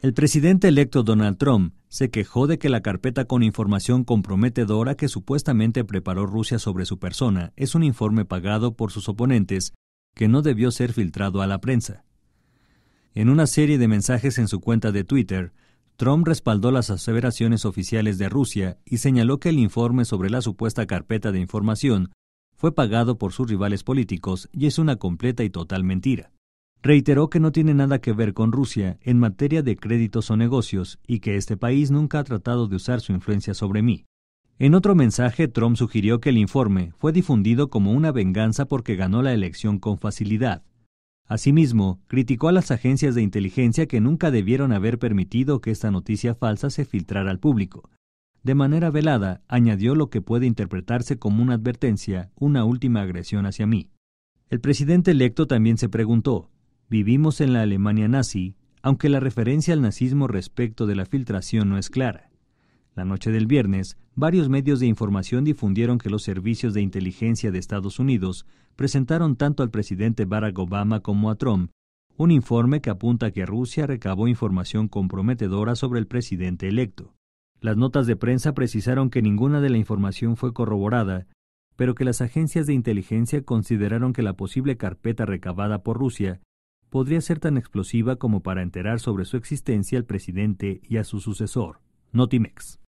El presidente electo Donald Trump se quejó de que la carpeta con información comprometedora que supuestamente preparó Rusia sobre su persona es un informe pagado por sus oponentes que no debió ser filtrado a la prensa. En una serie de mensajes en su cuenta de Twitter, Trump respaldó las aseveraciones oficiales de Rusia y señaló que el informe sobre la supuesta carpeta de información fue pagado por sus rivales políticos y es una completa y total mentira. Reiteró que no tiene nada que ver con Rusia en materia de créditos o negocios y que este país nunca ha tratado de usar su influencia sobre mí. En otro mensaje, Trump sugirió que el informe fue difundido como una venganza porque ganó la elección con facilidad. Asimismo, criticó a las agencias de inteligencia que nunca debieron haber permitido que esta noticia falsa se filtrara al público. De manera velada, añadió lo que puede interpretarse como una advertencia, una última agresión hacia mí. El presidente electo también se preguntó, Vivimos en la Alemania nazi, aunque la referencia al nazismo respecto de la filtración no es clara. La noche del viernes, varios medios de información difundieron que los servicios de inteligencia de Estados Unidos presentaron tanto al presidente Barack Obama como a Trump un informe que apunta que Rusia recabó información comprometedora sobre el presidente electo. Las notas de prensa precisaron que ninguna de la información fue corroborada, pero que las agencias de inteligencia consideraron que la posible carpeta recabada por Rusia podría ser tan explosiva como para enterar sobre su existencia al presidente y a su sucesor, Notimex.